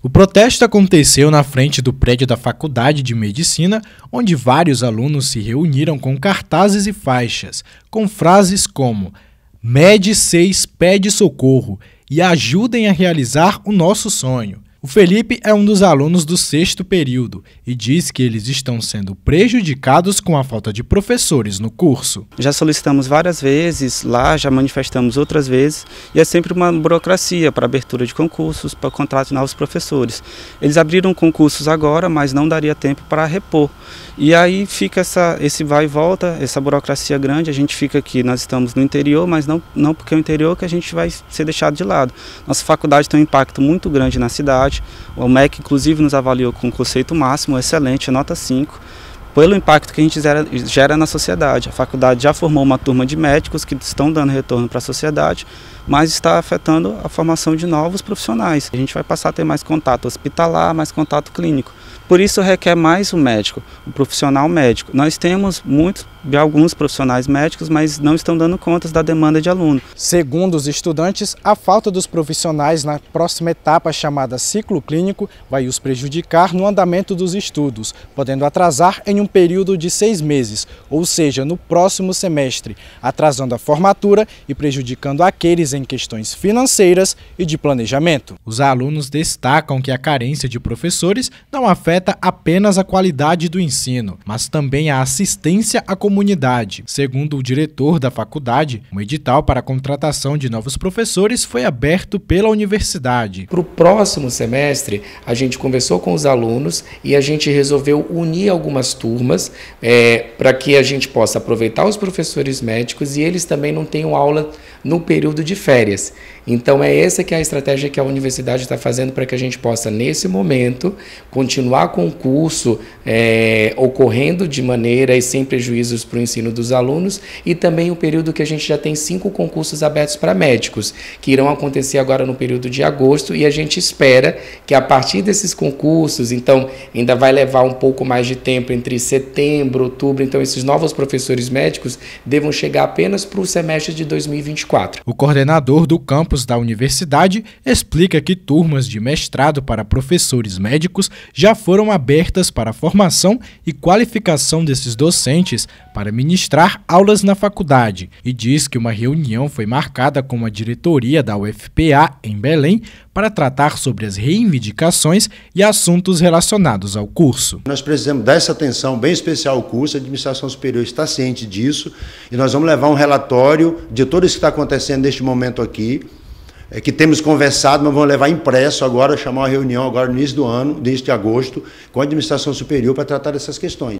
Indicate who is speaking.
Speaker 1: O protesto aconteceu na frente do prédio da Faculdade de Medicina, onde vários alunos se reuniram com cartazes e faixas, com frases como Med 6 pede socorro e ajudem a realizar o nosso sonho. O Felipe é um dos alunos do sexto período e diz que eles estão sendo prejudicados com a falta de professores no curso.
Speaker 2: Já solicitamos várias vezes lá, já manifestamos outras vezes e é sempre uma burocracia para abertura de concursos, para contratar de novos professores. Eles abriram concursos agora, mas não daria tempo para repor. E aí fica essa, esse vai e volta, essa burocracia grande. A gente fica aqui, nós estamos no interior, mas não, não porque é o interior que a gente vai ser deixado de lado. Nossa faculdade tem um impacto muito grande na cidade o MEC, inclusive, nos avaliou com conceito máximo, excelente, nota 5 pelo impacto que a gente gera, gera, na sociedade. A faculdade já formou uma turma de médicos que estão dando retorno para a sociedade, mas está afetando a formação de novos profissionais. A gente vai passar a ter mais contato hospitalar, mais contato clínico. Por isso requer mais o médico, o profissional médico. Nós temos muitos, alguns profissionais médicos, mas não estão dando contas da demanda de aluno. Segundo os estudantes, a falta dos profissionais na próxima etapa chamada ciclo
Speaker 1: clínico vai os prejudicar no andamento dos estudos, podendo atrasar em em um período de seis meses, ou seja, no próximo semestre, atrasando a formatura e prejudicando aqueles em questões financeiras e de planejamento. Os alunos destacam que a carência de professores não afeta apenas a qualidade do ensino, mas também a assistência à comunidade. Segundo o diretor da faculdade, um edital para a
Speaker 3: contratação de novos professores foi aberto pela universidade. Para o próximo semestre, a gente conversou com os alunos e a gente resolveu unir algumas turmas turmas, é, para que a gente possa aproveitar os professores médicos e eles também não tenham aula no período de férias. Então é essa que é a estratégia que a universidade está fazendo para que a gente possa, nesse momento, continuar com o curso é, ocorrendo de maneira e sem prejuízos para o ensino dos alunos e também o período que a gente já tem cinco concursos abertos para médicos, que irão acontecer agora no período de agosto e a gente espera que a partir desses concursos, então ainda vai levar um pouco mais de tempo entre setembro, outubro, então esses novos professores médicos devam chegar apenas para o semestre de 2024. 2024.
Speaker 1: O coordenador do campus da universidade explica que turmas de mestrado para professores médicos já foram abertas para a formação e qualificação desses docentes para ministrar aulas na faculdade e diz que uma reunião foi marcada com a diretoria da UFPA em Belém para tratar sobre as reivindicações e assuntos relacionados ao curso.
Speaker 4: Nós precisamos dar essa atenção bem especial ao curso, a administração superior está ciente disso e nós vamos levar um relatório de tudo isso que está acontecendo neste momento aqui. É, que temos conversado, mas vamos levar impresso agora, chamar uma reunião agora no início do ano, desde início de agosto, com a administração superior para tratar dessas questões.